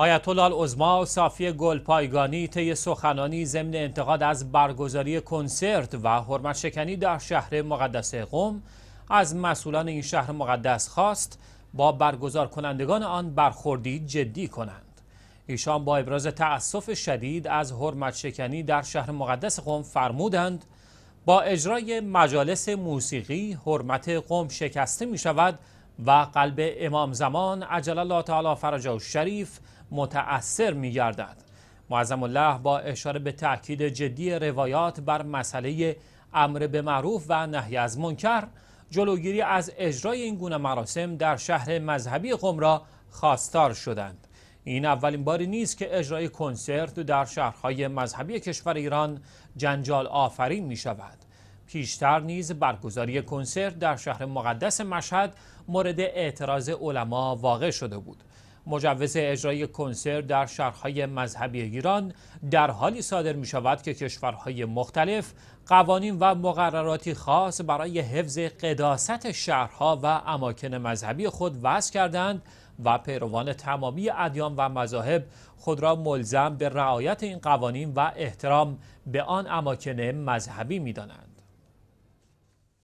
آیت الله و صافی گلپایگانی طی سخنانی ضمن انتقاد از برگزاری کنسرت و حرمت شکنی در شهر مقدس قم از مسئولان این شهر مقدس خواست با برگزار کنندگان آن برخوردی جدی کنند ایشان با ابراز تأسف شدید از حرمت شکنی در شهر مقدس قم فرمودند با اجرای مجالس موسیقی حرمت قم شکسته می شود و قلب امام زمان عجل الله تعالی فرجه و شریف متأثر می گردد معظم الله با اشاره به تاکید جدی روایات بر مسئله امر به معروف و نهی از منکر جلوگیری از اجرای این گونه مراسم در شهر مذهبی قم را خواستار شدند این اولین باری نیست که اجرای کنسرت در شهرهای مذهبی کشور ایران جنجال آفرین می شود پیشتر نیز برگزاری کنسرت در شهر مقدس مشهد مورد اعتراض علما واقع شده بود مجوز اجرای کنسرت در شهرهای مذهبی ایران در حالی صادر می شود که کشورهای مختلف قوانین و مقرراتی خاص برای حفظ قداست شهرها و اماکن مذهبی خود وضع کردند و پیروان تمامی ادیان و مذاهب خود را ملزم به رعایت این قوانین و احترام به آن اماکن مذهبی می دانند.